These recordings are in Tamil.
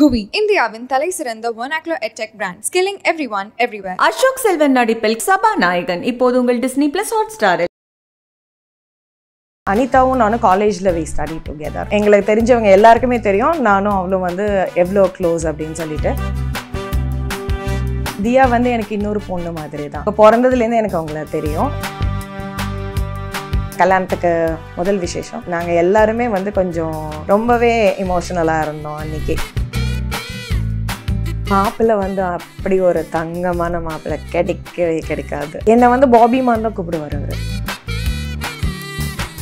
குவி இந்தியாவின் தலை சிறந்த ஒனாக்லோ edtech brand skilling every one everywhere Ashok Selvan நடிப்பில் சபாநாயகன் இப்போது உங்கள் டிஸ்னி பிளஸ் ஹாட் ஸ்டார் அனிதாவும் நானும் காலேஜில் வி ஸ்டடி டுகெதர் எங்களுக்கு தெரிஞ்சவங்க எல்லாருக்குமே தெரியும் நானும் அவளும் வந்து எவ்வளோ க்ளோஸ் அப்படின்னு சொல்லிட்டு தியா வந்து எனக்கு இன்னொரு பொண்ணு மாதிரி தான் இப்போ பிறந்ததுலேருந்து எனக்கு அவங்கள தெரியும் கல்யாணத்துக்கு முதல் விசேஷம் நாங்கள் எல்லாருமே வந்து கொஞ்சம் ரொம்பவே இமோஷனலாக இருந்தோம் அன்றைக்கி மாப்பிள்ளை வந்து அப்படி ஒரு தங்கமான மாப்பிள்ளை கிடைக்கவே கிடைக்காது என்னை வந்து பாபி தான் கூப்பிடுவாருங்க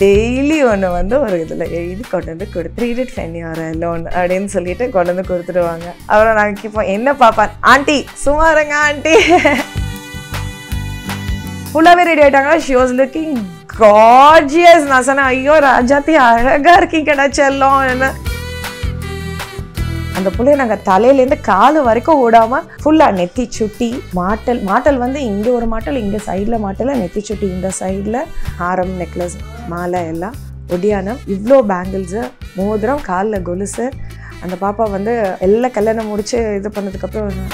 டெய்லி ஒன்று வந்து ஒரு இதில் எழுதி கொண்டு வந்து கொடுத்து ரீடிட் யார் லோன் அப்படின்னு சொல்லிட்டு கொண்டு வந்து கொடுத்துடுவாங்க அப்புறம் நாங்கள் கேட்போம் என்ன பார்ப்பேன் ஆண்டி சும்மா இருங்க ஆண்டி ஃபுல்லாகவே ரெடி ஆகிட்டாங்கன்னா ஷி வாஸ் லுக்கிங் காஜியஸ் நான் சொன்னேன் ஐயோ ராஜாத்தி அழகாக இருக்கீங்கடா செல்லம் என்ன அந்த பிள்ளைய நாங்கள் தலையிலேருந்து காலு வரைக்கும் ஓடாமல் ஃபுல்லாக நெத்தி சுட்டி மாட்டல் மாட்டல் வந்து இங்கே ஒரு மாட்டல் இங்கே சைடில் மாட்டலை நெத்தி சுட்டி இந்த சைடில் ஆரம் நெக்லஸ் மாலை எல்லாம் ஒடியானம் இவ்வளோ பேங்கிள்ஸு மோதிரம் காலில் கொலுசு அந்த பாப்பா வந்து எல்லா கல்யாணம் முடித்து இது பண்ணதுக்கப்புறம்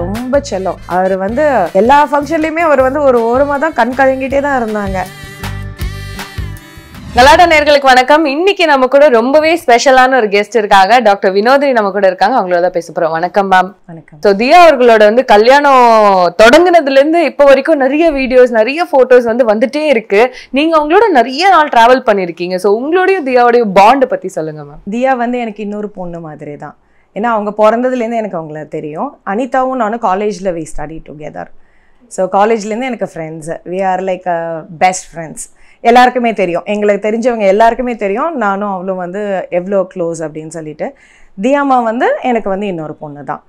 ரொம்ப செல்லம் அவர் வந்து எல்லா ஃபங்க்ஷன்லேயுமே அவர் வந்து ஒரு ஓரமாக தான் கண் கழுங்கிட்டே தான் இருந்தாங்க கலாட நேர்களுக்கு வணக்கம் இன்னைக்கு நம்ம கூட ரொம்பவே ஸ்பெஷலான ஒரு கெஸ்ட் இருக்காங்க டாக்டர் வினோதினி நம்ம கூட இருக்காங்க அவங்களோட பேச போறோம் வணக்கம் மேம் வணக்கம் ஸோ தியா அவர்களோட வந்து கல்யாணம் தொடங்குனதுல இருந்து இப்போ வரைக்கும் நிறைய வீடியோஸ் நிறைய போட்டோஸ் வந்து வந்துட்டே இருக்கு நீங்க அவங்களோட நிறைய நாள் டிராவல் பண்ணிருக்கீங்க ஸோ உங்களுடைய தியாவுடைய பாண்டை பத்தி சொல்லுங்க மேம் தியா வந்து எனக்கு இன்னொரு பொண்ணு மாதிரி தான் ஏன்னா அவங்க பிறந்ததுலேருந்து எனக்கு அவங்கள தெரியும் அனிதாவும் நானும் காலேஜில் வி ஸ்டடி டுகெதர் ஸோ காலேஜ்லேருந்து எனக்கு friends we are like best friends எல்லாருக்குமே தெரியும் எங்களுக்கு தெரிஞ்சவங்க எல்லாருக்குமே தெரியும் நானும் அவளும் வந்து எவ்வளோ க்ளோஸ் அப்படின்னு சொல்லிட்டு தியாமா வந்து எனக்கு வந்து இன்னொரு பொண்ணு தான்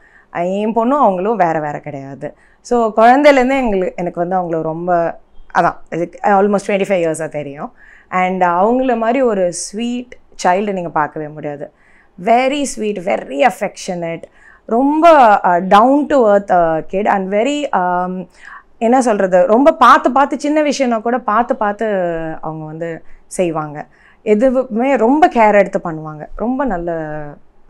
என் பொண்ணும் அவங்களும் வேறு வேறு கிடையாது ஸோ குழந்தையிலேருந்தே எங்களுக்கு எனக்கு வந்து அவங்கள ரொம்ப அதான் ஆல்மோஸ்ட் டுவெண்ட்டி ஃபைவ் இயர்ஸாக தெரியும் அண்ட் அவங்கள மாதிரி ஒரு ஸ்வீட் சைல்டு நீங்கள் பார்க்கவே முடியாது வெரி ஸ்வீட் வெரி அஃபெக்ஷனேட் ரொம்ப down to earth kid and very என்ன சொல்கிறது ரொம்ப பார்த்து பார்த்து சின்ன விஷயம்னா கூட பார்த்து பார்த்து அவங்க வந்து செய்வாங்க எதுவுமே ரொம்ப கேர் எடுத்து பண்ணுவாங்க ரொம்ப நல்ல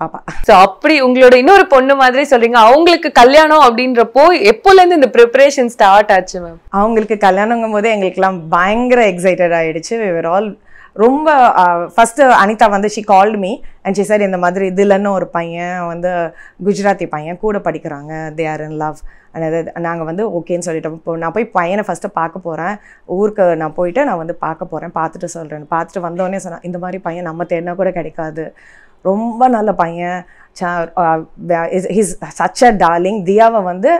பாப்பா ஸோ அப்படி உங்களோட இன்னொரு பொண்ணு மாதிரி சொல்றீங்க அவங்களுக்கு கல்யாணம் அப்படின்றப்போ எப்போலேருந்து இந்த ப்ரிப்பரேஷன் ஸ்டார்ட் ஆச்சு மேம் அவங்களுக்கு கல்யாணங்கும் போது எங்களுக்கெல்லாம் பயங்கர எக்ஸைட்டட் ஆகிடுச்சு விவர் ஆல் ரொம்ப ஃபஸ்ட்டு அனிதா வந்து she called me and she sir இந்த மாதிரி இதுலன்னு ஒரு பையன் வந்து குஜராத்தி பையன் கூட படிக்கிறாங்க தே ஆர் இன் லவ் நாங்கள் வந்து ஓகேன்னு சொல்லிட்டோம் இப்போ நான் போய் பையனை ஃபஸ்ட்டு பார்க்க போகிறேன் ஊருக்கு நான் போயிட்டு நான் வந்து பார்க்க போகிறேன் பார்த்துட்டு சொல்கிறேன் பார்த்துட்டு வந்தோடனே சொன்னால் இந்த மாதிரி பையன் நம்ம தேர்னா கூட கிடைக்காது ரொம்ப நல்ல பையன் ஹிஸ் சச் அ டார்லிங் தியாவை வந்து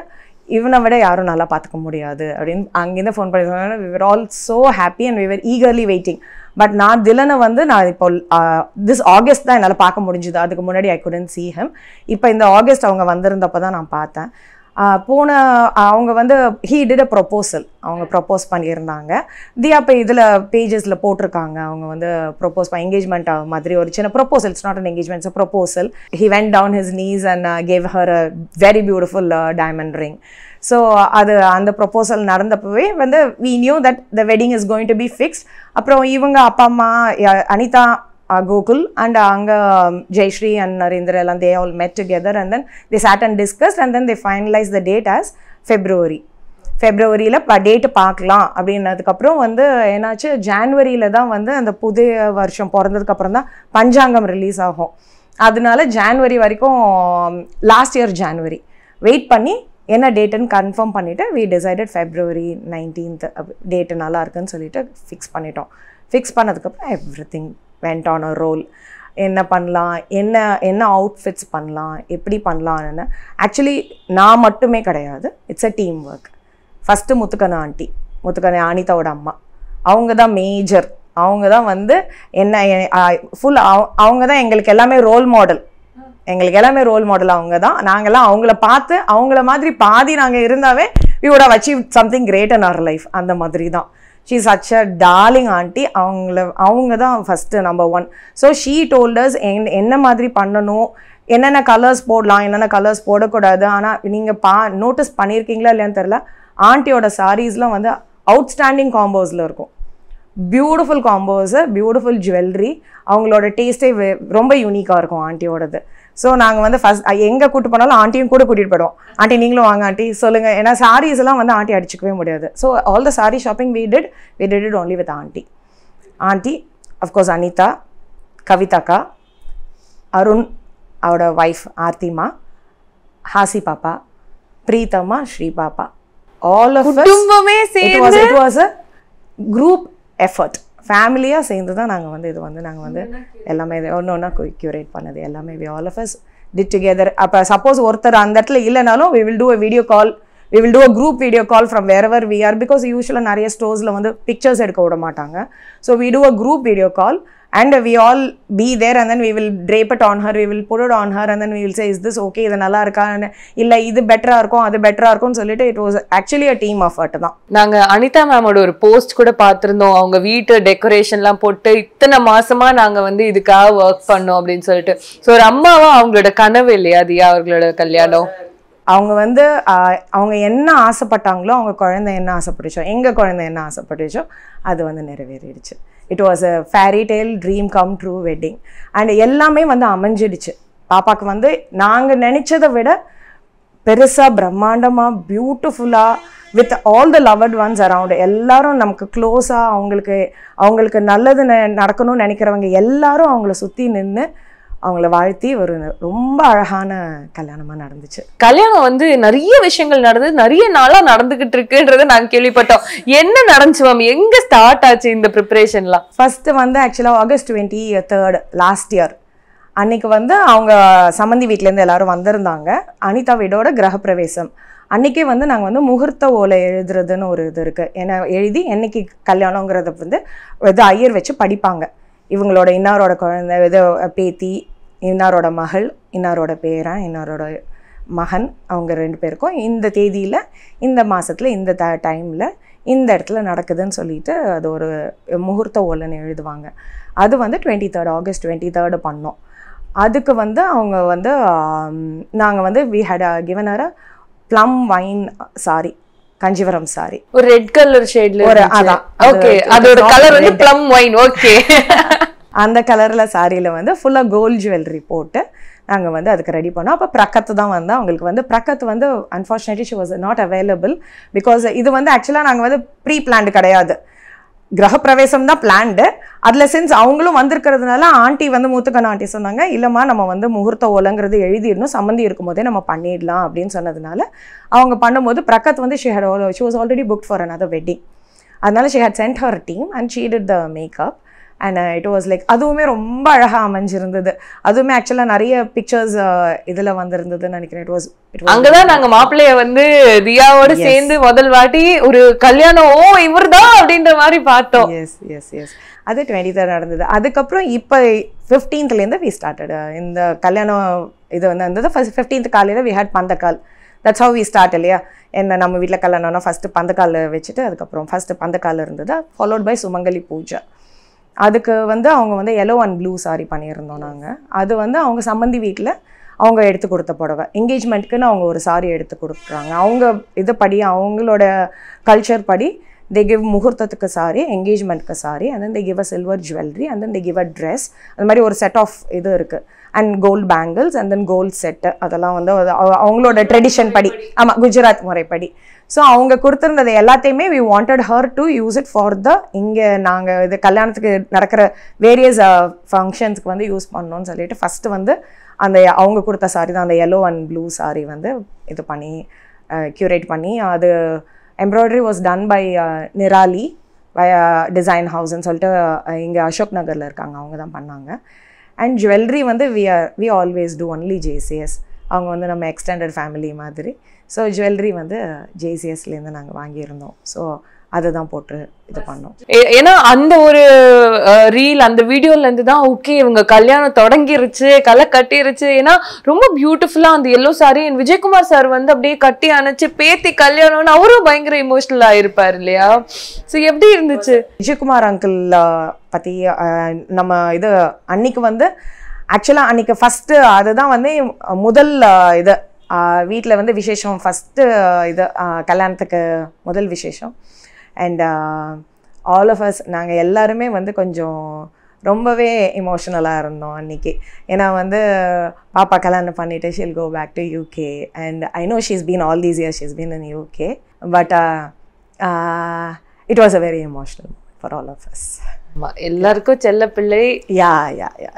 இவனை விட யாரும் நல்லா பார்த்துக்க முடியாது அப்படின்னு அங்கேருந்து ஃபோன் பண்ணி சொன்னாங்க we're all so happy and we're eagerly waiting but நான் திலனை வந்து நான் இப்போ திஸ் ஆகஸ்ட் தான் என்னால் பார்க்க முடிஞ்சுது அதுக்கு முன்னாடி ஐ குடன் சி ஹெம் இப்போ இந்த ஆகஸ்ட் அவங்க வந்திருந்தப்போ தான் நான் பார்த்தேன் போன அவங்க வந்து ஹீ டிட் அ ப்ரொப்போசல் அவங்க ப்ரப்போஸ் பண்ணியிருந்தாங்க தியா அப்போ இதில் பேஜஸில் போட்டிருக்காங்க அவங்க வந்து ப்ரொப்போஸ் என்கேஜ்மெண்ட் மாதிரி ஒரு சின்ன proposal it's not an engagements a proposal he went down his knees and gave her a very beautiful diamond ring so அது அந்த ப்ரொப்போசல் நடந்தப்பவே வந்து we knew that the wedding is going to be fixed அப்புறம் இவங்க அப்பா அம்மா அனிதா கோகுல் அண்ட் அங்கே Anga Jayshree and Narendra and they all met together and then they sat discuss and then then finalise the date as February ஃபெப்ரவரியில் ப டேட்டு பார்க்கலாம் அப்படின்னதுக்கப்புறம் வந்து என்னாச்சு ஜான்வரியில் தான் வந்து அந்த புது வருஷம் பிறந்ததுக்கப்புறம் தான் பஞ்சாங்கம் ரிலீஸ் ஆகும் அதனால ஜான்வரி வரைக்கும் லாஸ்ட் இயர் ஜான்வரி வெயிட் பண்ணி என்ன டேட்டுன்னு கன்ஃபார்ம் பண்ணிவிட்டு we decided February nineteenth date நல்லா இருக்குன்னு சொல்லிட்டு ஃபிக்ஸ் பண்ணிட்டோம் ஃபிக்ஸ் பண்ணதுக்கப்புறம் everything went on a roll என்ன பண்ணலாம் என்ன என்ன அவுட்ஃபிட்ஸ் பண்ணலாம் எப்படி பண்ணலாம்னு ஆக்சுவலி நான் மட்டுமே கிடையாது it's a team work first Muthukanna aunty Muthukanna அனிதாவோட அம்மா அவங்க தான் மேஜர் அவங்க தான் வந்து என்ன ஃபுல் அவங்க தான் எங்களுக்கு எல்லாமே ரோல் மாடல் எங்களுக்கு எல்லாமே ரோல் மாடல் அவங்க தான் நாங்கள்லாம் அவங்கள பார்த்து அவங்கள மாதிரி பாதி நாங்கள் இருந்தாவே we would have achieve something great in our life அந்த மாதிரி தான் she such a darling aunty அவங்கள அவங்க தான் first number one so she told us என் என்ன மாதிரி பண்ணணும் என்னென்ன கலர்ஸ் போடலாம் என்னென்ன கலர்ஸ் போடக்கூடாது ஆனால் நீங்கள் பா நோட்டீஸ் பண்ணியிருக்கீங்களா இல்லையான்னு தெரில ஆண்டியோட சாரீஸ்லாம் வந்து அவுட்ஸ்டாண்டிங் காம்போஸில் இருக்கும் பியூட்டிஃபுல் காம்போஸு பியூட்டிஃபுல் ஜுவல்லரி அவங்களோட டேஸ்ட்டே ரொம்ப யூனிக்காக இருக்கும் ஆண்டியோடது ஸோ நாங்கள் வந்து ஃபஸ்ட் எங்கே கூப்பிட்டு போனாலும் ஆண்டியும் கூட கூட்டிகிட்டு போயிடுவோம் ஆண்டி நீங்களும் வாங்க ஆண்டி சொல்லுங்கள் ஏன்னா சாரீஸ் எல்லாம் வந்து ஆண்டி அடிச்சிக்கவே முடியாது so all the sari shopping we did we did it only with aunty aunty of course Anitha கவிதாக்கா அருண் அவரோட ஒய்ஃப் ஆர்த்திமா ஹாசி பாப்பா பிரீத்தம்மா ஸ்ரீ பாப்பா ஆல் ஆஃப் குடும்பமே சேர்ந்து it was it was a group effort ஃபேமிலியாக சேர்ந்து தான் நாங்கள் வந்து இது வந்து நாங்கள் வந்து mm-hmm. எல்லாமே இது ஒன்று ஒன்றா க்யூரேட் பண்ணது எல்லாமே we all of us did together அப்போ சப்போஸ் ஒருத்தர் அந்த இடத்துல இல்லைனாலும் we will do a video call we will do a group video call from wherever we are because யூஸ்வலாக நிறைய ஸ்டோர்ஸில் வந்து பிக்சர்ஸ் எடுக்க விட மாட்டாங்க so we do a group video call and we all be there and then we will drape it on her we will put on her and then we will say is this okay இது நல்லா இருக்கா இல்லை இது பெட்டராக இருக்கும் அது பெட்டராக இருக்கும்னு சொல்லிட்டு it was actually a team effort தான் நாங்கள் அனிதா மேமோட ஒரு போஸ்ட் கூட பார்த்துருந்தோம் அவங்க வீட்டு டெக்கரேஷன்லாம் போட்டு இத்தனை மாசமாக நாங்கள் வந்து இதுக்காக ஒர்க் பண்ணோம் அப்படின்னு சொல்லிட்டு ஸோ ஒரு அம்மாவா அவங்களோட கனவு இல்லையா தியா அவர்களோட கல்யாணம் அவங்க வந்து அவங்க என்ன ஆசைப்பட்டாங்களோ அவங்க குழந்தை என்ன ஆசைப்பட்டுச்சோ எங்கள் குழந்தை என்ன ஆசைப்பட்டுச்சோ அது வந்து நிறைவேறிடுச்சு it was a fairy tale dream come true wedding and எல்லாமே வந்து அமைஞ்சிடுச்சு பாப்பாவுக்கு வந்து நாங்கள் நினச்சதை விட பெருசாக பிரம்மாண்டமாக பியூட்டிஃபுல்லாக with all the loved ones around எல்லாரும் நமக்கு க்ளோஸாக அவங்களுக்கு அவங்களுக்கு நல்லது நடக்கணும்னு நினைக்கிறவங்க எல்லாரும் அவங்கள சுற்றி நின்று அவங்கள வாழ்த்தி ஒரு ரொம்ப அழகான கல்யாணமாக நடந்துச்சு கல்யாணம் வந்து நிறைய விஷயங்கள் நடந்தது நிறைய நாளாக நடந்துக்கிட்டு இருக்குன்றதை நாங்கள் கேள்விப்பட்டோம் என்ன நடந்துச்சு மேம் எங்கே ஸ்டார்ட் ஆச்சு இந்த ப்ரிப்ரேஷன்லாம் ஃபஸ்ட்டு வந்து ஆக்சுவலாக August twenty third last year அன்னைக்கு வந்து அவங்க சம்மந்தி வீட்டிலேருந்து எல்லாரும் வந்திருந்தாங்க அனிதா வீடோட கிரகப்பிரவேசம் அன்றைக்கே வந்து நாங்கள் வந்து முகூர்த்த ஓலை எழுதுறதுன்னு ஒரு இது இருக்குது ஏன்னா எழுதி என்னைக்கு கல்யாணங்கிறத வந்து இது ஐயர் வச்சு படிப்பாங்க இவங்களோட இன்னாரோட குழந்தை இது பேத்தி இன்னாரோட மகள் இன்னாரோட பேரன் இன்னாரோட மகன் அவங்க ரெண்டு பேருக்கும் இந்த தேதியில் இந்த மாதத்தில் இந்த த டைமில் இந்த இடத்துல நடக்குதுன்னு சொல்லிட்டு அது ஒரு முகூர்த்த ஓலன்னு எழுதுவாங்க அது வந்து twenty third August twenty third பண்ணோம் அதுக்கு வந்து அவங்க வந்து நாங்கள் வந்து we had given a plum wine sari Kanchipuram sari ஒரு ரெட் கலர் ஷேட்ல ஒரு அதான் ஓகே அதோட கலர் வந்து ப்ளம் வைன் ஓகே அந்த கலரில் சாரியில் வந்து ஃபுல்லாக கோல்டு ஜுவல்லரி போட்டு நாங்கள் வந்து அதுக்கு ரெடி பண்ணோம் அப்போ பிரக்கத் தான் வந்தால் அவங்களுக்கு வந்து பிரக்கத் வந்து unfortunately she was not available because இது வந்து ஆக்சுவலாக நாங்கள் வந்து ப்ரீ பிளான்டு கிடையாது கிரகப்பிரவேசம் தான் பிளான்டு அதில் சின்ஸ் அவங்களும் வந்திருக்கிறதுனால ஆண்டி வந்து மூத்துக்கன் ஆண்டி சொன்னாங்க இல்லைம்மா நம்ம வந்து முகூர்த்த ஓலங்கிறது எழுதிடணும் சம்மந்தி இருக்கும்போதே நம்ம பண்ணிடலாம் அப்படின்னு சொன்னதுனால அவங்க பண்ணும்போது பிரகத் வந்து she had she was already book for another wedding அதனால she had sent her team and she did the makeup and it was like அதுவுமே ரொம்ப அழகாக அமைஞ்சிருந்தது அதுவுமே ஆக்சுவலாக நிறைய பிக்சர்ஸ் uh, இதில் வந்திருந்ததுன்னு நினைக்கிறேன் இட் வாஸ் தான் நாங்க மாப்பிள்ளைய வந்து தியாவோட சேர்ந்து முதல் வாட்டி ஒரு கல்யாணம் ஓ இவர் தான் அப்படின்ற மாதிரி பார்த்தோம் எஸ் எஸ் எஸ் அது டுவெண்ட்டி தேர்ட் நடந்தது அதுக்கப்புறம் இப்போ ஃபிஃப்டீன்த்லேருந்து வி ஸ்டார்டட் இந்த கல்யாணம் இது வந்து இருந்தது ஃபஸ்ட் ஃபிஃப்டீன்த் காலையில் we had call that's how we start இல்லையா என்ன நம்ம வீட்டில் கல்யாணம்னா ஃபஸ்ட்டு பந்தக்கால் வச்சுட்டு அதுக்கப்புறம் ஃபஸ்ட்டு பந்தக்கால் இருந்தது ஃபாலோட் பை சுமங்கலி பூஜை அதுக்கு வந்து அவங்க வந்து எல்லோ அண்ட் ப்ளூ சாரி பண்ணியிருந்தோம் நாங்கள் அது வந்து அவங்க சம்மந்தி வீட்டில் அவங்க எடுத்து கொடுத்த புடவை எங்கேஜ்மெண்ட்டுக்குன்னு அவங்க ஒரு சாரி எடுத்து கொடுக்குறாங்க அவங்க இதுபடி அவங்களோட கல்ச்சர் படி they கிவ் முகூர்த்தத்துக்கு சாரி என்கேஜ்மெண்ட்க்கு sari and then they give a silver jewellery and then they give a dress அந்த மாதிரி ஒரு செட் ஆஃப் இது இருக்குது and gold bangles and then gold set அதெல்லாம் வந்து அவங்களோட ட்ரெடிஷன் படி ஆமாம் குஜராத் முறைப்படி ஸோ அவங்க கொடுத்துருந்தது எல்லாத்தையுமே we wanted her to use it for the இங்கே நாங்கள் இது கல்யாணத்துக்கு நடக்கிற வேரியஸ் ஃபங்க்ஷன்ஸ்க்கு uh, வந்து யூஸ் பண்ணோன்னு சொல்லிட்டு ஃபஸ்ட்டு வந்து அந்த அவங்க கொடுத்த சாரி தான் அந்த எல்லோ அண்ட் ப்ளூ சாரி வந்து இது பண்ணி க்யூரேட் uh, பண்ணி அது embroidery was done by Nirali design ஹவுஸ்ன்னு சொல்லிட்டு இங்கே அசோக் நகரில் இருக்காங்க அவங்க தான் பண்ணாங்க அண்ட் ஜுவல்லரி வந்து we are we always do only JCS அவங்க வந்து நம்ம எக்ஸ்டெண்டட் ஃபேமிலி மாதிரி ஸோ ஜுவல்லரி வந்து ஜேசிஎஸ்லேருந்து நாங்கள் வாங்கியிருந்தோம் ஸோ அதை தான் போட்டு இது பண்ணோம் ஏன்னா அந்த ஒரு ரீல் அந்த வீடியோலேருந்து தான் ஓகே இவங்க கல்யாணம் தொடங்கிருச்சு களை கட்டிருச்சு ஏன்னா ரொம்ப பியூட்டிஃபுல்லாக அந்த எல்லோ சாரி என் விஜயகுமார் சார் வந்து அப்படியே கட்டி அணைச்சி பேத்தி கல்யாணம்னு அவரும் பயங்கர இமோஷனலாக இருப்பார் இல்லையா ஸோ எப்படி இருந்துச்சு விஜயகுமார் அங்கிள் பற்றி நம்ம இது அன்னைக்கு வந்து ஆக்சுவலாக அன்றைக்கி ஃபஸ்ட்டு அதுதான் வந்து முதல் இது வீட்டில் வந்து விசேஷம் ஃபஸ்ட்டு இது கல்யாணத்துக்கு முதல் விசேஷம் அண்ட் ஆல் ஆஃப் அஸ் நாங்கள் எல்லாருமே வந்து கொஞ்சம் ரொம்பவே இமோஷனலாக இருந்தோம் அன்றைக்கி ஏன்னா வந்து பாப்பா கல்யாணம் பண்ணிவிட்டு she'll go back to UK and I know she's been all these years she's been in UK but it was a very emotional for all of us எல்லாருக்கும் செல்ல பிள்ளை யா யா யா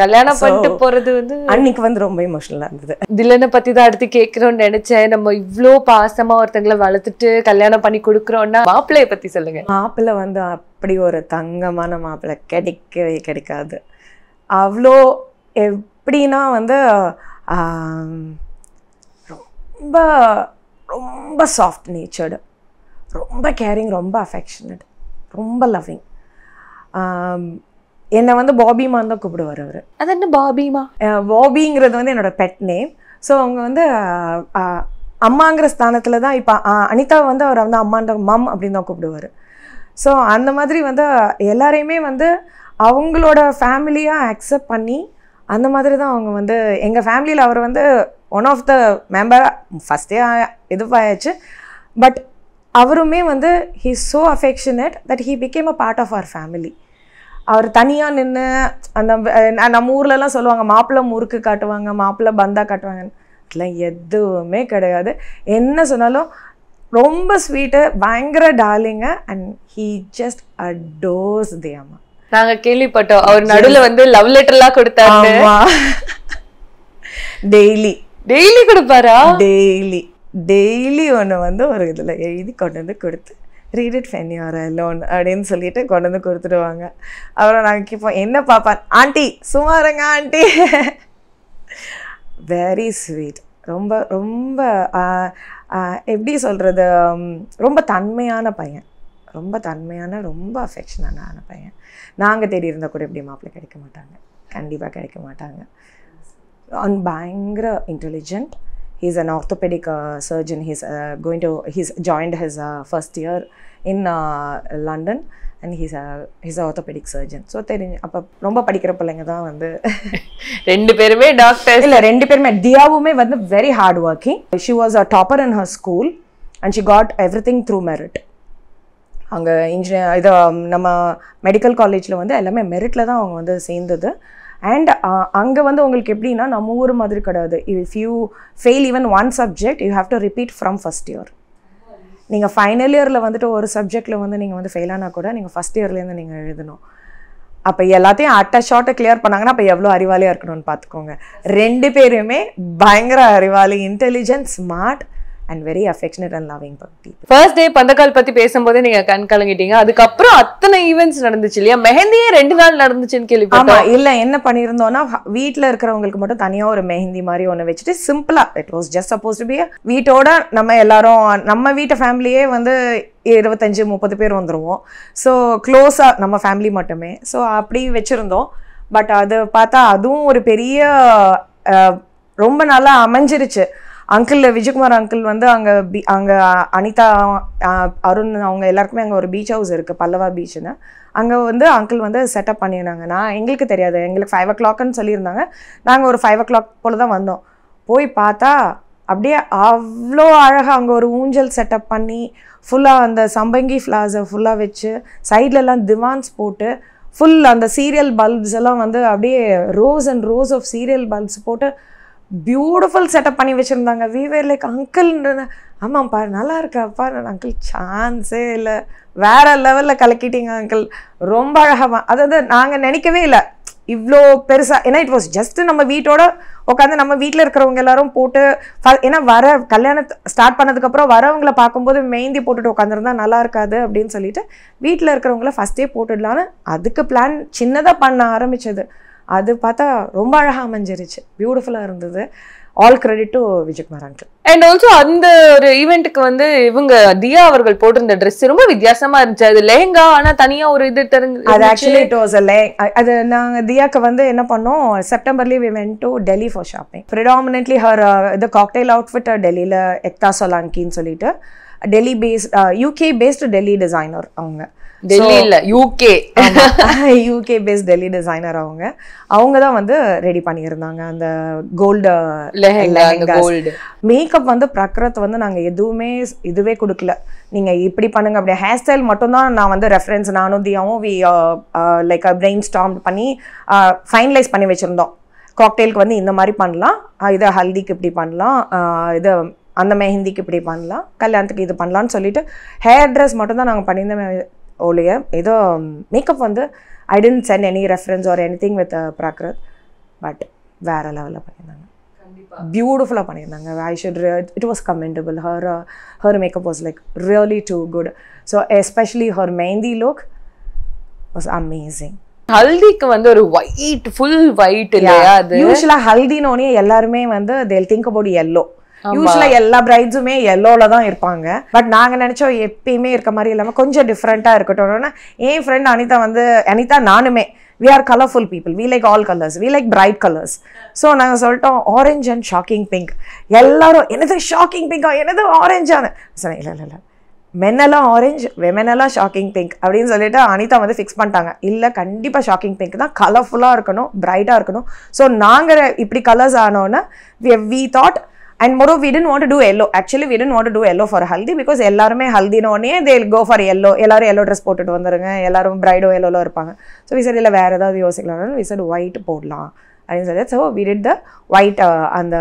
கல்யாணம் பண்ணிட்டு போறது வந்து அன்னைக்கு வந்து ரொம்ப இமோஷனலா இருந்தது தில்லனை பத்தி தான் அடுத்து கேட்கிறோம்னு நினைச்சேன் நம்ம இவ்வளோ பாசமா ஒருத்தங்களை வளர்த்துட்டு கல்யாணம் பண்ணி கொடுக்குறோம்னா மாப்பிள்ளைய பத்தி சொல்லுங்க மாப்பிள்ளை வந்து அப்படி ஒரு தங்கமான மாப்பிள்ளை கிடைக்கவே கிடைக்காது அவ்வளோ எப்படின்னா வந்து ரொம்ப ரொம்ப சாஃப்ட் நேச்சர்டு ரொம்ப கேரிங் ரொம்ப அஃபெக்ஷனட் ரொம்ப லவ்விங் என்னை வந்து பாபிமான்னு தான் கூப்பிடுவார் அவர் அது என்ன பாபிமா பாபிங்கிறது வந்து என்னோட பெட் நேம் ஸோ அவங்க வந்து அம்மாங்கிற ஸ்தானத்தில் தான் இப்போ அனிதா வந்து அவர் வந்து அம்மான்ற மம் அப்படின்னு தான் கூப்பிடுவார் ஸோ அந்த மாதிரி வந்து எல்லாரையுமே வந்து அவங்களோட ஃபேமிலியாக அக்செப்ட் பண்ணி அந்த மாதிரி தான் அவங்க வந்து எங்கள் ஃபேமிலியில் அவர் வந்து ஒன் ஆஃப் த மெம்பராக ஃபஸ்ட்டே இது ஆயாச்சு பட் அவருமே வந்து he so affectionate that he became a part of our family அவர் தனியாக நின்று அந்த நம்ம ஊர்லலாம் சொல்லுவாங்க மாப்பிள்ளை முறுக்கு காட்டுவாங்க மாப்பிள்ளை பந்தா காட்டுவாங்க அதெல்லாம் எதுவுமே கிடையாது என்ன சொன்னாலும் ரொம்ப ஸ்வீட்டு பயங்கர டார்லிங்க and he just adores the அம்மா நாங்கள் கேள்விப்பட்டோம் அவர் நடுவில் வந்து லவ் லெட்டர்லாம் கொடுத்தாரு டெய்லி டெய்லி கொடுப்பாரா டெய்லி டெய்லி ஒன்று வந்து ஒரு இதில் எழுதி கொண்டு வந்து கொடுத்து read it it when you're alone அப்படின்னு சொல்லிட்டு கொண்டு வந்து கொடுத்துடுவாங்க அப்புறம் நாங்கள் கேட்போம் என்ன பாப்பான் ஆண்டி இருங்க ஆண்டி வெரி ஸ்வீட் ரொம்ப ரொம்ப எப்படி சொல்கிறது ரொம்ப தன்மையான பையன் ரொம்ப தன்மையான ரொம்ப அஃபெக்ஷனான பையன் நாங்கள் தேடி இருந்தால் கூட எப்படி மாப்பிள்ளை கிடைக்க மாட்டாங்க கண்டிப்பாக கிடைக்க மாட்டாங்க அன் பயங்கர intelligent he's an orthopedic uh, surgeon he's uh, going to he's joined his uh, first year in uh, london and he's he's orthopaedic surgeon so தெரிஞ்சு அப்போ ரொம்ப படிக்கிற பிள்ளைங்க தான் வந்து ரெண்டு பேருமே டாக்டர் இல்லை ரெண்டு பேருமே தியாவுமே வந்து very hard working she was a topper in her school and she got everything through merit அங்கே இன்ஜினியர் இதை நம்ம மெடிக்கல் காலேஜில் வந்து எல்லாமே மெரிட்டில் தான் அவங்க வந்து சேர்ந்தது அண்ட் uh, அங்கே வந்து உங்களுக்கு எப்படின்னா நம்ம ஊர் மாதிரி கிடையாது if you fail even one subject you have to repeat from first year நீங்கள் ஃபைனல் இயரில் வந்துட்டு ஒரு சப்ஜெக்டில் வந்து நீங்கள் வந்து ஃபெயில் ஆனால் கூட நீங்கள் ஃபஸ்ட் இயர்லேருந்து நீங்கள் எழுதணும் அப்போ எல்லாத்தையும் அட்ட ஷார்ட்டை கிளியர் பண்ணாங்கன்னா அப்போ எவ்வளோ அறிவாளியாக இருக்கணும்னு பார்த்துக்கோங்க ரெண்டு பேருமே பயங்கர அறிவாளி intelligent smart and very affectionate and loving பக்தி ஃபர்ஸ்ட் டே பந்தக்கால் பற்றி பேசும்போதே நீங்கள் கண் கலங்கிட்டீங்க அதுக்கப்புறம் அத்தனை ஈவெண்ட்ஸ் நடந்துச்சு இல்லையா மெஹந்தியே ரெண்டு நாள் நடந்துச்சுன்னு கேள்வி ஆமாம் இல்லை என்ன பண்ணியிருந்தோம்னா வீட்டில் இருக்கிறவங்களுக்கு மட்டும் தனியாக ஒரு மெஹந்தி மாதிரி ஒன்று வச்சுட்டு சிம்பிளாக it was just suppose to be வீட்டோட நம்ம எல்லாரும் நம்ம வீட்டை ஃபேமிலியே வந்து இருபத்தஞ்சு முப்பது பேர் வந்துடுவோம் ஸோ க்ளோஸாக நம்ம ஃபேமிலி மட்டுமே ஸோ அப்படி வச்சுருந்தோம் பட் அது பார்த்தா அதுவும் ஒரு பெரிய ரொம்ப நல்லா அமைஞ்சிருச்சு அங்கிள் விஜயகுமார் அங்கிள் வந்து அங்கே பீ அங்கே அனிதா அருண் அவங்க எல்லாருக்குமே அங்கே ஒரு பீச் ஹவுஸ் இருக்குது பல்லவா பீச்சுன்னு அங்கே வந்து அங்கிள் வந்து செட்டப் பண்ணியிருந்தாங்க நான் எங்களுக்கு தெரியாது எங்களுக்கு ஃபைவ் ஓ கிளாக்னு சொல்லியிருந்தாங்க நாங்கள் ஒரு ஃபைவ் ஓ கிளாக் போல் தான் வந்தோம் போய் பார்த்தா அப்படியே அவ்வளோ அழகாக அங்கே ஒரு ஊஞ்சல் செட்டப் பண்ணி ஃபுல்லாக அந்த சம்பங்கி ஃப்ளார்ஸை ஃபுல்லாக வச்சு சைட்லலாம் திவான்ஸ் போட்டு ஃபுல் அந்த சீரியல் பல்ப்ஸ் எல்லாம் வந்து அப்படியே rows and rows of serial bulbs போட்டு பியூட்டிஃபுல் செட்டப் பண்ணி வச்சுருந்தாங்க வீவே லைக் அங்கிள்ன்ற ஆமாம்ப்பா நல்லா இருக்காப்பா அங்கிள் சான்ஸே இல்லை வேறு லெவலில் கலக்கிட்டீங்க அங்கிள் ரொம்ப அழகாக அதாவது நாங்கள் நினைக்கவே இல்லை இவ்வளோ பெருசாக ஏன்னா இட் வாஸ் ஜஸ்ட்டு நம்ம வீட்டோட உட்காந்து நம்ம வீட்டில் இருக்கிறவங்க எல்லாரும் போட்டு ஏன்னா வர கல்யாணத்தை ஸ்டார்ட் பண்ணதுக்கப்புறம் வரவங்கள பார்க்கும்போது மெஹந்தி போட்டுட்டு உட்காந்துருந்தா நல்லா இருக்காது அப்படின்னு சொல்லிட்டு வீட்டில் இருக்கிறவங்கள ஃபஸ்ட்டே போட்டுடலான்னு அதுக்கு பிளான் சின்னதாக பண்ண ஆரம்பித்தது அது பார்த்தா ரொம்ப அழகாக அமைஞ்சிருச்சு பியூட்டிஃபுல்லாக இருந்தது all credit to Vijaykumar uncle and also அந்த ஒரு ஈவெண்ட்டுக்கு வந்து இவங்க தியா அவர்கள் போட்டிருந்த ட்ரெஸ் ரொம்ப வித்தியாசமா இருந்துச்சு அது லெஹங்கா ஆனா தனியா ஒரு இது தெரிஞ்சு அது ஆக்சுவலி இட் வாஸ் அது நாங்க தியாக்கு வந்து என்ன பண்ணோம் செப்டம்பர்லயே we went to Delhi for shopping predominantly her இது காக்டைல் அவுட்ஃபிட் டெல்லியில எக்தா சொலாங்கின்னு சொல்லிட்டு Delhi based UK based Delhi designer அவங்க டெல்லி இல்லை UK UK based Delhi designer அவங்க அவங்க தான் வந்து ரெடி பண்ணியிருந்தாங்க அந்த கோல்டு கோல்டு மேக்கப் வந்து பிரக்ரத் வந்து நாங்கள் எதுவுமே இதுவே கொடுக்கல நீங்கள் இப்படி பண்ணுங்க அப்படியே ஹேர் ஸ்டைல் மட்டும்தான் நான் வந்து ரெஃபரன்ஸ் நானும் தியாவும் வி லைக் பிரெயின் ஸ்டாம் பண்ணி ஃபைனலைஸ் uh, பண்ணி வச்சுருந்தோம் காக்டெயிலுக்கு வந்து இந்த மாதிரி பண்ணலாம் இதை ஹல்திக்கு இப்படி பண்ணலாம் இது அந்த மெஹந்திக்கு இப்படி பண்ணலாம் கல்யாணத்துக்கு இது பண்ணலாம்னு சொல்லிட்டு ஹேர் ட்ரெஸ் மட்டும் தான் நாங்கள் பண்ணியிருந்தோம் ஒழிய ஏதோ மேக்கப் வந்து I didn't send any reference or anything with Prakriti but வேறு லெவலில் பண்ணியிருந்தாங்க பியூட்டிஃபுல்லாக பண்ணியிருந்தாங்க I should it was commendable her her makeup was like really too good so especially her mehndi look was amazing ஹல்திக்கு வந்து ஒரு ஒயிட் ஃபுல் ஒயிட் இல்லையா யூஸ்வலாக ஹல்தினோடனே எல்லாருமே வந்து தேல் திங்க் அபவுட் எல்லோ யூஸ்வலா எல்லா பிரைட்ஸுமே எல்லோல தான் இருப்பாங்க பட் நாங்க நினைச்சோம் எப்பயுமே இருக்க மாதிரி இல்லாம கொஞ்சம் டிஃப்ரெண்டா இருக்கட்டும்னா என் ஃப்ரெண்ட் அனிதா வந்து அனிதா நானுமே we are colourful people we like all colours we like bright colours so நாங்கள் சொல்லிட்டோம் ஆரஞ்ச் அண்ட் ஷாக்கிங் பிங்க் எல்லாரும் எனது ஷாக்கிங் பிங்கா எனது ஆரஞ்சான சொன்னேன் இல்லை இல்லை இல்லை மென்னெல்லாம் ஆரஞ்சு எல்லாம் ஷாக்கிங் பிங்க் அப்படின்னு சொல்லிட்டு அனிதா வந்து ஃபிக்ஸ் பண்ணிட்டாங்க இல்லை கண்டிப்பாக ஷாக்கிங் பிங்க் தான் கலர்ஃபுல்லாக இருக்கணும் பிரைட்டாக இருக்கணும் ஸோ நாங்கள் இப்படி கலர்ஸ் ஆனோன்னா we thought and more we tend want to yellow actually we tend want to yellow for haldi because எல்லாருமே ஹல்தினோடனே தே கோ ஃபார் எல்லோ எல்லாரும் எல்லோ ட்ரெஸ் போட்டுட்டு வந்துருங்க எல்லாரும் ப்ரைடோ எல்லோவில் இருப்பாங்க ஸோ விசட் இல்லை வேறு ஏதாவது யோசிக்கலாம் விசட் ஒயிட் போடலாம் அப்படின்னு சொல்லி so with did the white அந்த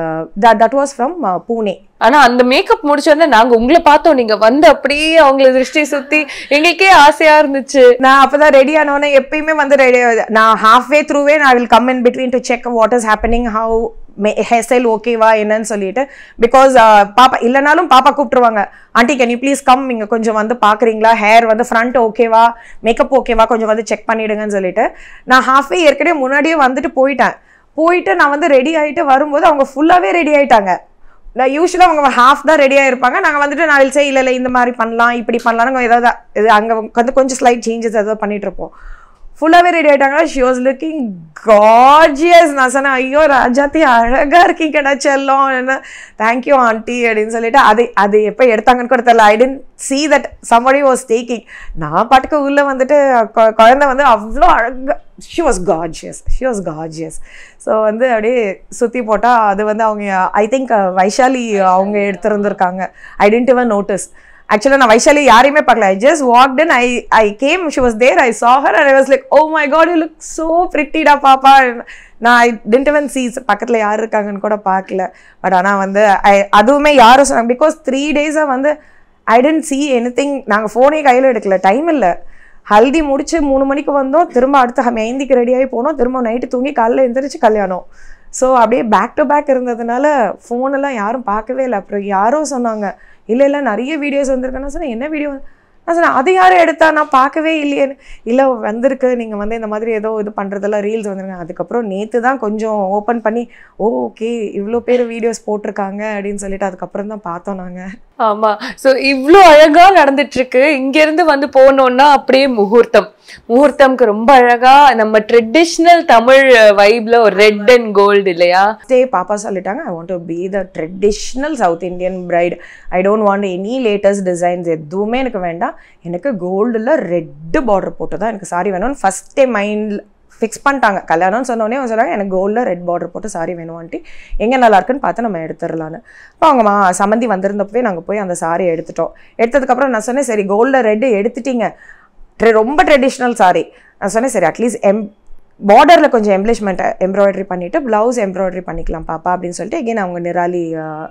that that was from Pune ஆனால் அந்த மேக்கப் முடிச்சோடனே நாங்கள் உங்களை பார்த்தோம் நீங்கள் வந்து அப்படியே அவங்கள திருஷ்டி சுற்றி எங்களுக்கே ஆசையாக இருந்துச்சு நான் அப்போ தான் ரெடி ஆனவொன்னே எப்பயுமே வந்து ரெடி நான் ஹாஃப் வே த்ரூவே நான் will come in between to check what is happening how hairstyle ஓகேவா என்னன்னு சொல்லிட்டு பிகாஸ் uh, பாப்பா இல்லைனாலும் பாப்பா கூப்பிட்டுருவாங்க aunty can you please come இங்கே கொஞ்சம் வந்து பார்க்குறீங்களா ஹேர் வந்து ஃப்ரண்ட் ஓகேவா மேக்கப் ஓகேவா கொஞ்சம் வந்து செக் பண்ணிவிடுங்கன்னு சொல்லிட்டு நான் ஹாஃப்வே ஏற்கனவே முன்னாடியே வந்துட்டு போயிட்டேன் போயிட்டு நான் வந்து ரெடி ஆகிட்டு வரும்போது அவங்க ஃபுல்லாகவே ரெடி ஆகிட்டாங்க நான் யூஸ்வலாக அவங்க ஹாஃப் தான் ரெடியாக இருப்பாங்க நாங்கள் வந்துட்டு நான் சே இல்லை இல்லை இந்த மாதிரி பண்ணலாம் இப்படி பண்ணலாம்னு ஏதாவது இது அங்கே வந்து கொஞ்சம் ஸ்லைட் சேஞ்சஸ் ஏதாவது பண்ணிகிட்டு இருப்போம் ஃபுல்லாகவே ரெடி ஆகிட்டாங்க ஷி வாஸ் லுக்கிங் கார்ஜியஸ் நான் சொன்னேன் ஐயோ ராஜாத்தி அழகாக இருக்கீங்கடா செல்லம் என்ன தேங்க்யூ ஆண்டி அப்படின்னு சொல்லிட்டு அது அது எப்போ எடுத்தாங்கன்னு கூட தெரியல I didn't see that somebody was taking நான் பாட்டுக்கு உள்ளே வந்துட்டு குழந்தை வந்து அவ்வளோ அழகாக she was gorgeous she was gorgeous so வந்து அப்படியே சுற்றி போட்டால் அது வந்து அவங்க ஐ திங்க் வைஷாலி அவங்க எடுத்துருந்துருக்காங்க ஐடென்டிவன் நோட்டீஸ் ஆக்சுவலாக நான் வைஷாலி யாரையுமே பார்க்கல I just walked in I I came she was there I saw her and I was like oh my God you look so பிரிட்டிடா பாப்பா நான் ஐ டென்டவன் சீஸ் பக்கத்தில் யார் இருக்காங்கன்னு கூட பார்க்கல பட் ஆனால் வந்து ஐ அதுவுமே யாரும் சொன்னாங்க பிகாஸ் த்ரீ டேஸாக வந்து I didn't see anything நாங்கள் ஃபோனே கையில் எடுக்கல டைம் இல்லை ஹல்தி முடிச்சு மூணு மணிக்கு வந்தோம் திரும்ப அடுத்த மெஹந்திக்கு ரெடியாகி போனோம் திரும்ப நைட்டு தூங்கி காலையில் எழுந்திரிச்சு கல்யாணம் ஸோ அப்படியே பேக் டு பேக் இருந்ததுனால ஃபோனெல்லாம் யாரும் பார்க்கவே இல்லை அப்புறம் யாரோ சொன்னாங்க இல்லை இல்லை நிறைய வீடியோஸ் வந்திருக்குன்னா சொன்னேன் என்ன வீடியோ நான் சொன்னேன் அது யாரும் எடுத்தா நான் பார்க்கவே இல்லையேன்னு இல்லை வந்திருக்கு நீங்கள் வந்து இந்த மாதிரி ஏதோ இது பண்ணுறதெல்லாம் ரீல்ஸ் வந்துருங்க அதுக்கப்புறம் நேற்று தான் கொஞ்சம் ஓப்பன் பண்ணி ஓ ஓகே இவ்வளோ பேர் வீடியோஸ் போட்டிருக்காங்க அப்படின்னு சொல்லிட்டு அதுக்கப்புறம் தான் பார்த்தோம் நாங்கள் ஆமாம் ஸோ இவ்வளோ அழகாக நடந்துட்டுருக்கு இங்கேருந்து வந்து போனோன்னா அப்படியே முகூர்த்தம் முகூர்த்தம்க்கு ரொம்ப அழகா நம்ம ட்ரெடிஷ்னல் தமிழ் வைப்ல ஒரு ரெட் அண்ட் கோல்டு இல்லையா டே பாப்பா சொல்லிட்டாங்க I want to be the traditional South Indian bride I don't want any latest designs எதுவுமே எனக்கு வேண்டாம் எனக்கு கோல்டில் ரெட்டு பார்டர் போட்டு தான் எனக்கு சாரி வேணும்னு ஃபஸ்ட்டே டே மைண்ட் ஃபிக்ஸ் பண்ணிட்டாங்க கல்யாணம்னு சொன்னோடனே அவங்க சொன்னாங்க எனக்கு கோல்டில் ரெட் பார்டர் போட்டு சாரி வேணும்ட்டு எங்கே நல்லா இருக்குன்னு பார்த்து நம்ம எடுத்துடலான்னு அப்போ அவங்க மா சம்மந்தி வந்திருந்தப்பவே நாங்கள் போய் அந்த சாரியை எடுத்துட்டோம் எடுத்ததுக்கப்புறம் நான் சொன்னேன் சரி கோல்டில் ரெட்டு எடுத்துட்டீங்க ரொம்ப ட்ரெடிஷ்னல் சாரி நான் சொன்னேன் சரி அட்லீஸ்ட் எம் பார்டரில் கொஞ்சம் எம்ப்ளிஷ்மெண்ட் எம்ப்ராய்டரி பண்ணிவிட்டு ப்ளவுஸ் எம்ப்ராய்டரி பண்ணிக்கலாம் பாப்பா அப்படின்னு சொல்லிட்டு எகெயின் அவங்க நிராலி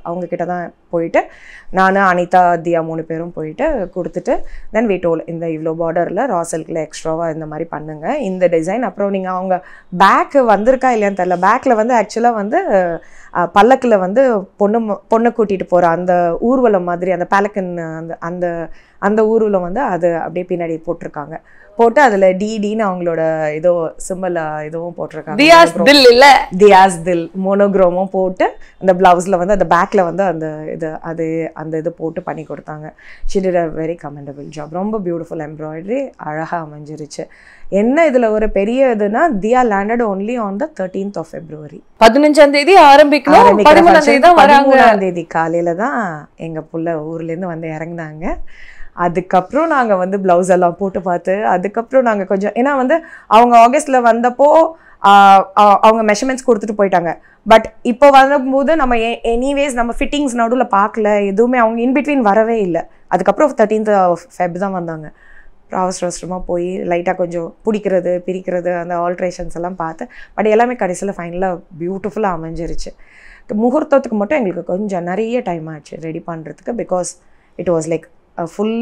அவங்கக்கிட்ட தான் போயிட்டு நான் அனிதா தியா மூணு பேரும் போயிட்டு கொடுத்துட்டு தென் வி டோல் இந்த இவ்வளோ பார்டரில் ராசல்கில் எக்ஸ்ட்ராவாக இந்த மாதிரி பண்ணுங்கள் இந்த டிசைன் அப்புறம் நீங்கள் அவங்க பேக்கு வந்திருக்கா இல்லையான்னு தெரில பேக்கில் வந்து ஆக்சுவலாக வந்து பல்லக்கில் வந்து பொண்ணு பொண்ணை கூட்டிகிட்டு போகிற அந்த ஊர்வலம் மாதிரி அந்த பேலக்கன் அந்த அந்த அந்த ஊர்வலம் வந்து அது அப்படியே பின்னாடி போட்டிருக்காங்க போட்டு அதுல டிடின்னு அவங்களோட ஏதோ சிம்பிள் இதுவும் போட்டிருக்காங்க தியாஸ் தில் இல்ல தியாஸ் தில் மோனோக்ரோமும் போட்டு அந்த பிளவுஸ்ல வந்து அந்த பேக்ல வந்து அந்த இது அது அந்த இது போட்டு பண்ணி கொடுத்தாங்க she a very commendable job ரொம்ப பியூட்டிஃபுல் எம்ப்ராய்டரி அழகாக அமைஞ்சிருச்சு என்ன இதுல ஒரு பெரிய இதுனா Diya landed only on the thirteenth of February பதினஞ்சாம் தேதி ஆரம்பிக்கணும் பதிமூணாம் தேதி தான் வராங்க தேதி காலையில் தான் எங்கள் புள்ள ஊர்லேருந்து வந்து இறங்குனாங்க அதுக்கப்புறம் நாங்கள் வந்து ப்ளவுஸ் எல்லாம் போட்டு பார்த்து அதுக்கப்புறம் நாங்கள் கொஞ்சம் ஏன்னா வந்து அவங்க ஆகஸ்ட்டில் வந்தப்போ அவங்க மெஷர்மெண்ட்ஸ் கொடுத்துட்டு போயிட்டாங்க பட் இப்போ வரும்போது நம்ம எனிவேஸ் நம்ம ஃபிட்டிங்ஸ் நடுவில் பார்க்கல எதுவுமே அவங்க இன்பிட்வீன் வரவே இல்லை அதுக்கப்புறம் தேர்ட்டீன்த் ஃபெப் தான் வந்தாங்க அவசர அவசரமாக போய் லைட்டாக கொஞ்சம் பிடிக்கிறது பிரிக்கிறது அந்த ஆல்ட்ரேஷன்ஸ் எல்லாம் பார்த்து பட் எல்லாமே கடைசியில் ஃபைனலாக பியூட்டிஃபுல்லாக அமைஞ்சிருச்சு முகூர்த்தத்துக்கு மட்டும் எங்களுக்கு கொஞ்சம் நிறைய டைம் ஆச்சு ரெடி பண்ணுறதுக்கு because it was like full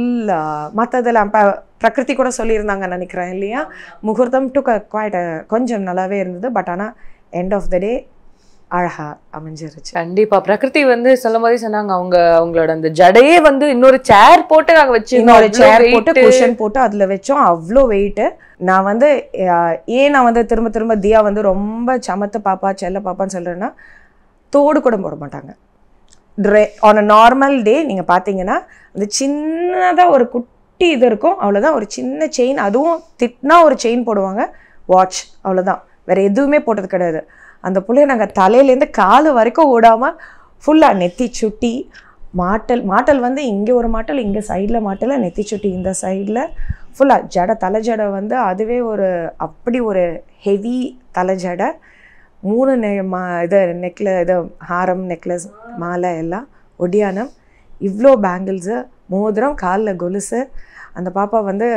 மற்றதெல்லாம் இப்போ பிரகிருதி கூட சொல்லியிருந்தாங்க நினைக்கிறேன் இல்லையா முகூர்த்தம் டு குவாய்ட் கொஞ்சம் நல்லாவே இருந்தது பட் ஆனால் எண்ட் ஆஃப் த டே அழகா அமைஞ்சிருச்சு கண்டிப்பா பிரகிருதி வந்து சொல்ல மாதிரி சொன்னாங்க அவங்க அவங்களோட அந்த ஜடையே வந்து இன்னொரு சேர் போட்டு நாங்கள் வச்சு இன்னொரு சேர் போட்டு குஷன் போட்டு அதுல வச்சோம் அவ்வளோ வெயிட்டு நான் வந்து ஏன் நான் வந்து திரும்ப திரும்ப தியா வந்து ரொம்ப சமத்து பாப்பா செல்ல பாப்பான்னு சொல்றேன்னா தோடு கூட போட மாட்டாங்க ரே ஆன் அ நார்மல் டே நீங்கள் பார்த்தீங்கன்னா அந்த சின்னதாக ஒரு குட்டி இது இருக்கும் அவ்வளோதான் ஒரு சின்ன செயின் அதுவும் திட்டினா ஒரு செயின் போடுவாங்க வாட்ச் அவ்வளோதான் வேறு எதுவுமே போட்டது கிடையாது அந்த பிள்ளைய நாங்கள் தலையிலேருந்து காலு வரைக்கும் ஓடாமல் ஃபுல்லாக நெத்தி சுட்டி மாட்டல் மாட்டல் வந்து இங்கே ஒரு மாட்டல் இங்கே சைடில் மாட்டலை நெத்தி சுட்டி இந்த சைடில் ஃபுல்லாக ஜடை தலை ஜடை வந்து அதுவே ஒரு அப்படி ஒரு ஹெவி தலை ஜடை மூணு நெ மா இதை நெக்ல இதை ஹாரம் நெக்லஸ் மாலை எல்லாம் ஒடியானம் இவ்வளோ பேங்கிள்ஸு மோதிரம் காலில் கொலுசு அந்த பாப்பா வந்து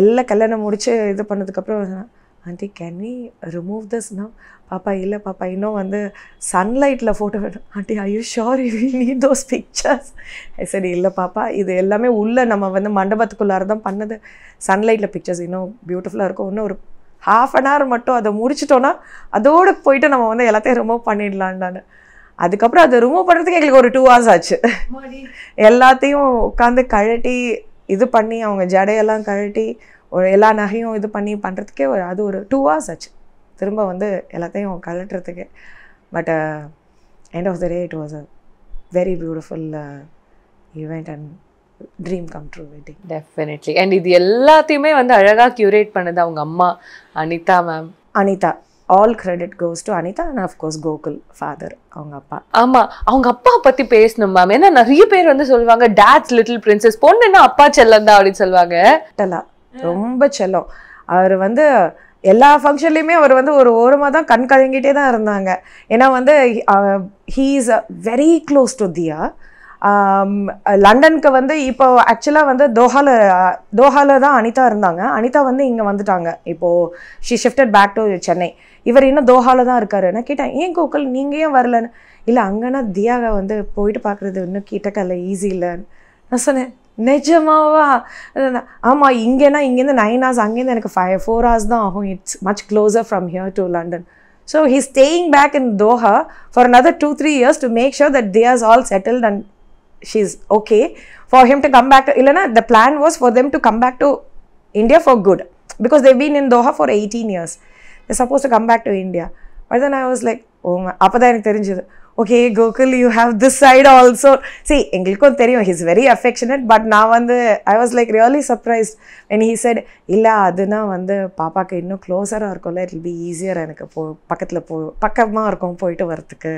எல்லாம் கல்யாணம் முடித்து இது பண்ணதுக்கப்புறம் ஆண்டி கேன் வி ரிமூவ் திஸ்னா பாப்பா இல்லை பாப்பா இன்னும் வந்து சன்லைட்டில் ஃபோட்டோ வேணும் aunty I you sure you need those pictures சரி இல்லை பாப்பா இது எல்லாமே உள்ளே நம்ம வந்து மண்டபத்துக்குள்ளார தான் பண்ணது சன்லைட்டில் பிக்சர்ஸ் இன்னும் பியூட்டிஃபுல்லாக இருக்கும் இன்னும் ஒரு ஹாஃப் அன் ஹவர் மட்டும் அதை முடிச்சிட்டோன்னா அதோடு போயிட்டு நம்ம வந்து எல்லாத்தையும் ரிமூவ் நான் அதுக்கப்புறம் அதை ரிமூவ் பண்ணுறதுக்கு எங்களுக்கு ஒரு டூ ஹவர்ஸ் ஆச்சு எல்லாத்தையும் உட்காந்து கழட்டி இது பண்ணி அவங்க ஜடையெல்லாம் கழட்டி ஒரு எல்லா நகையும் இது பண்ணி பண்ணுறதுக்கே ஒரு அது ஒரு டூ ஹவர்ஸ் ஆச்சு திரும்ப வந்து எல்லாத்தையும் கழட்டுறதுக்கு but end of the day it was a very beautiful event and dream come true wedding definitely and இது எல்லாத்தையுமே வந்து அழகாக கியூரேட் பண்ணது அவங்க அம்மா Anitha ma'am Anitha all credit goes to Anitha and of course Gokul father அவங்க அப்பா ஆமாம் அவங்க அப்பா பற்றி பேசணும் மேம் ஏன்னா நிறைய பேர் வந்து சொல்லுவாங்க டேட்ஸ் லிட்டில் பிரின்சஸ் பொண்ணுன்னா அப்பா செல்லம் தான் அப்படின்னு சொல்லுவாங்க டலா ரொம்ப செல்லம் அவர் வந்து எல்லா ஃபங்க்ஷன்லேயுமே அவர் வந்து ஒரு ஓரமாக தான் கண் கழங்கிட்டே தான் இருந்தாங்க ஏன்னா வந்து he is a very close to Diya லண்டனுக்கு வந்து இப்போ ஆக்சுவலாக வந்து தோஹாவில் தோஹாவில் தான் அனிதா இருந்தாங்க அனிதா வந்து இங்கே வந்துட்டாங்க இப்போது she shifted back to Chennai இவர் இன்னும் தோஹாவில் தான் இருக்காரு நான் கேட்டேன் ஏன் கோக்கல் நீங்கள் ஏன் வரலன்னு இல்லை அங்கேனா தியாக வந்து போயிட்டு பார்க்குறது இன்னும் கிட்டக்கல்ல ஈஸி இல்லைன்னு நான் சொன்னேன் நிஜமாவா ஆமாம் இங்கேனா இங்கேருந்து நைன் ஹவர்ஸ் அங்கேருந்து எனக்கு ஃபைவ் ஃபோர் ஹவர்ஸ் தான் ஆகும் it's much closer from here to London so he staying back in Doha for another two three years to make sure that they are all settled and she's okay for him to come back to இல்லைனா the plan was for them to come back to India for good because they been in Doha for eighteen years they suppose to come back to India but then I was like oh அப்போ தான் எனக்கு தெரிஞ்சது okay Gokul you have this side also சரி எங்களுக்கும் தெரியும் ஹிஸ் வெரி அஃபெக்ஷனட் பட் நான் வந்து I was like really surprise and he said இல்லை அதுனா வந்து பாப்பாவுக்கு இன்னும் க்ளோஸராக இருக்கும்ல இட் பி ஈஸியர் எனக்கு போ பக்கத்தில் போ பக்கமாக இருக்கும் போயிட்டு வரத்துக்கு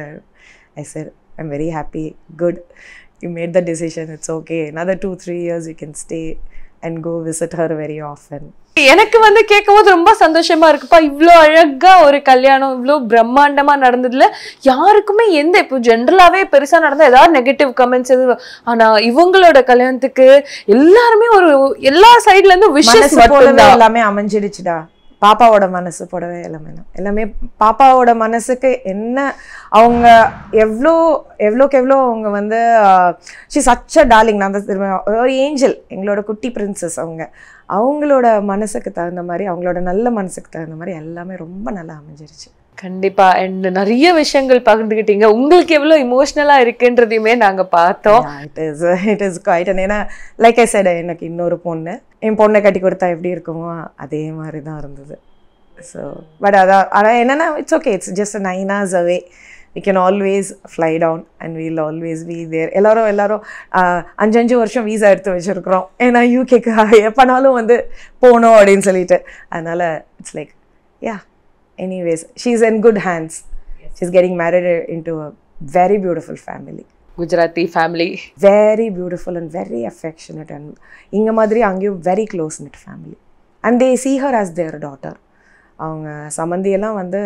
I sir I very happy good you made the decision it's okay another two three years you can stay and go visit her very often எனக்கு வந்து கேட்கும்போது ரொம்ப சந்தோஷமா இருக்குப்பா இவ்வளோ அழகா ஒரு கல்யாணம் இவ்வளோ பிரம்மாண்டமா நடந்ததுல யாருக்குமே எந்த இப்போ ஜென்ரலாவே பெருசா நடந்த ஏதாவது நெகட்டிவ் கமெண்ட்ஸ் எது ஆனா இவங்களோட கல்யாணத்துக்கு எல்லாருமே ஒரு எல்லா சைட்ல இருந்து விஷயம் எல்லாமே அமைஞ்சிடுச்சுடா பாப்பாவோட மனசு போடவே எல்லாமே தான் எல்லாமே பாப்பாவோட மனசுக்கு என்ன அவங்க எவ்வளோ எவ்வளோக்கு எவ்வளோ அவங்க வந்து ஷி சச்ச டார்லிங் நான் தான் ஒரு ஏஞ்சல் எங்களோட குட்டி பிரின்சஸ் அவங்க அவங்களோட மனசுக்கு தகுந்த மாதிரி அவங்களோட நல்ல மனசுக்கு தகுந்த மாதிரி எல்லாமே ரொம்ப நல்லா அமைஞ்சிருச்சு கண்டிப்பா அண்ட் நிறைய விஷயங்கள் பகிர்ந்துகிட்டீங்க உங்களுக்கு எவ்வளோ இமோஷனலா இருக்குன்றதையுமே நாங்க பார்த்தோம் it is it is quite ஏன்னா லைக் ஐ சைடு எனக்கு இன்னொரு பொண்ணு என் பொண்ணை கட்டி கொடுத்தா எப்படி இருக்குமோ அதே மாதிரி தான் இருந்தது ஸோ பட் அதான் ஆனால் என்னன்னா it's okay it's just nine hours away we can always fly down and we'll always we there எல்லாரும் எல்லாரும் அஞ்சு வருஷம் வீசா எடுத்து வச்சுருக்குறோம் ஏன்னா யூகேக்கு எப்போனாலும் வந்து போகணும் அப்படின்னு சொல்லிட்டு அதனால it's like yeah anyways she is in good hands she is getting married in to a very beautiful family Gujarati family very beautiful and very affectionate and இங்கே மாதிரி அங்கேயும் very close knit family and they see her as their daughter அவங்க சம்மந்தியெல்லாம் வந்து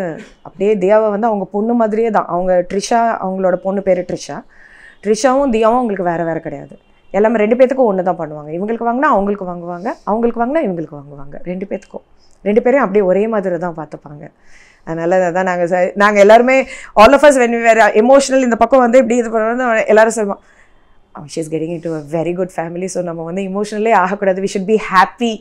அப்படியே தியாவை வந்து அவங்க பொண்ணு மாதிரியே தான் அவங்க ட்ரிஷா அவங்களோட பொண்ணு பேர் ட்ரிஷா ட்ரிஷாவும் தியாவும் அவங்களுக்கு வேறு வேறு கிடையாது எல்லாமே ரெண்டு பேத்துக்கும் ஒன்று தான் பண்ணுவாங்க இவங்களுக்கு வாங்கினா அவங்களுக்கு வாங்குவாங்க அவங்களுக்கு வாங்கினா இவங்களுக்கு வாங்குவாங்க ரெண்டு பேத்துக்கும் ரெண்டு பேரும் அப்படியே ஒரே மாதிரி தான் பார்த்துப்பாங்க அதனால் அதான் நாங்கள் நாங்கள் எல்லாருமே ஆல் ஆஃப் அஸ் வென் வேறு எமோஷனல் இந்த பக்கம் வந்து இப்படி இது பண்ணுறது எல்லாரும் சொல்லுவோம் she's getting it to a very good family so நம்ம வந்து இமோஷனலே ஆகக்கூடாது we should be happy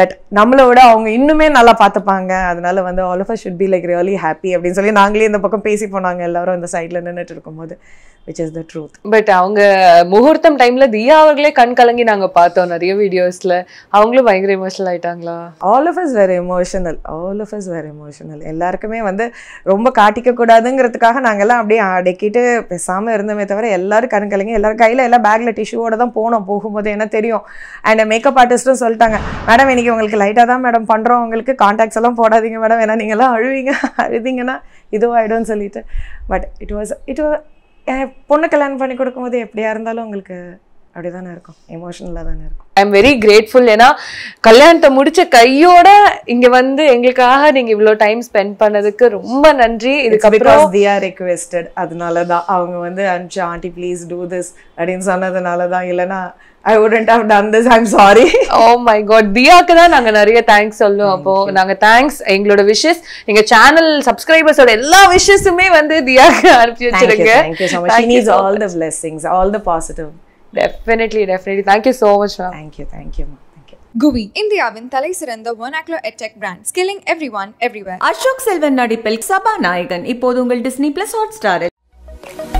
that நம்மளை விட அவங்க இன்னுமே நல்லா பார்த்துப்பாங்க அதனால வந்து all of us should be like really happy அப்படின்னு சொல்லி நாங்களே இந்த பக்கம் பேசி போனாங்க எல்லாரும் இந்த சைடில் நின்றுட்டு இருக்கும்போது which is the truth but அவங்க முகூர்த்தம் டைமில் தியா அவர்களே கண் கலங்கி நாங்கள் பார்த்தோம் நிறைய வீடியோஸில் அவங்களும் பயங்கர இமோஷனல் ஆகிட்டாங்களா all of us very emotional all of us very emotional எல்லாருக்குமே வந்து ரொம்ப காட்டிக்க கூடாதுங்கிறதுக்காக நாங்கள்லாம் அப்படியே அடக்கிட்டு பேசாமல் இருந்தோமே தவிர எல்லாரும் கண் கலங்கி எல்லாரும் கையில் எல்லாம் மேடம் பேக்கில் டிஷ்யூவோட தான் போனோம் போகும்போது என்ன தெரியும் அண்ட் மேக்கப் ஆர்டிஸ்ட்டும் சொல்லிட்டாங்க மேடம் இன்றைக்கி உங்களுக்கு லைட்டாக தான் மேடம் பண்ணுறோம் உங்களுக்கு காண்டாக்ட்ஸ் எல்லாம் போடாதீங்க மேடம் ஏன்னா நீங்கள்லாம் அழுவீங்க அழுதிங்கன்னா இதுவாகிடும்னு சொல்லிட்டு பட் இட் வாஸ் இட் வா பொண்ணு கல்யாணம் பண்ணி கொடுக்கும்போது எப்படியா இருந்தாலும் உங்களுக்கு அப்படி இருக்கும் எமோஷனலாக தானே இருக்கும் ஐ எம் வெரி கிரேட்ஃபுல் ஏன்னா கல்யாணத்தை முடிச்ச கையோட இங்க வந்து எங்களுக்காக நீங்க இவ்வளோ டைம் ஸ்பெண்ட் பண்ணதுக்கு ரொம்ப நன்றி இதுக்கப்புறம் தி ஆர் ரெக்வெஸ்டட் அதனால தான் அவங்க வந்து அனுப்பிச்சு ஆண்டி ப்ளீஸ் டூ திஸ் அப்படின்னு சொன்னதுனால தான் இல்லைன்னா I wouldn't have done this I'm sorry oh my God தியாக்கு தான் நாங்க நிறைய தேங்க்ஸ் சொல்லுவோம் அப்போ நாங்க தேங்க்ஸ் எங்களோட விஷஸ் எங்க சேனல் சப்ஸ்கிரைபர்ஸோட எல்லா விஷஸுமே வந்து தியாக்கு அனுப்பி வச்சிருக்கேன் all the blessings all the positive definitely definitely thank you so much ma'am thank you தேங்க்யூம்மா குவி இந்தியாவின் தலை சிறந்த ஒனாக்லோ edtech brand skilling every one everywhere Ashok Selvan நடிப்பில் சபாநாயகன் இப்போது உங்கள் டிஸ்னி பிளஸ் ஹாட் ஸ்டாரில்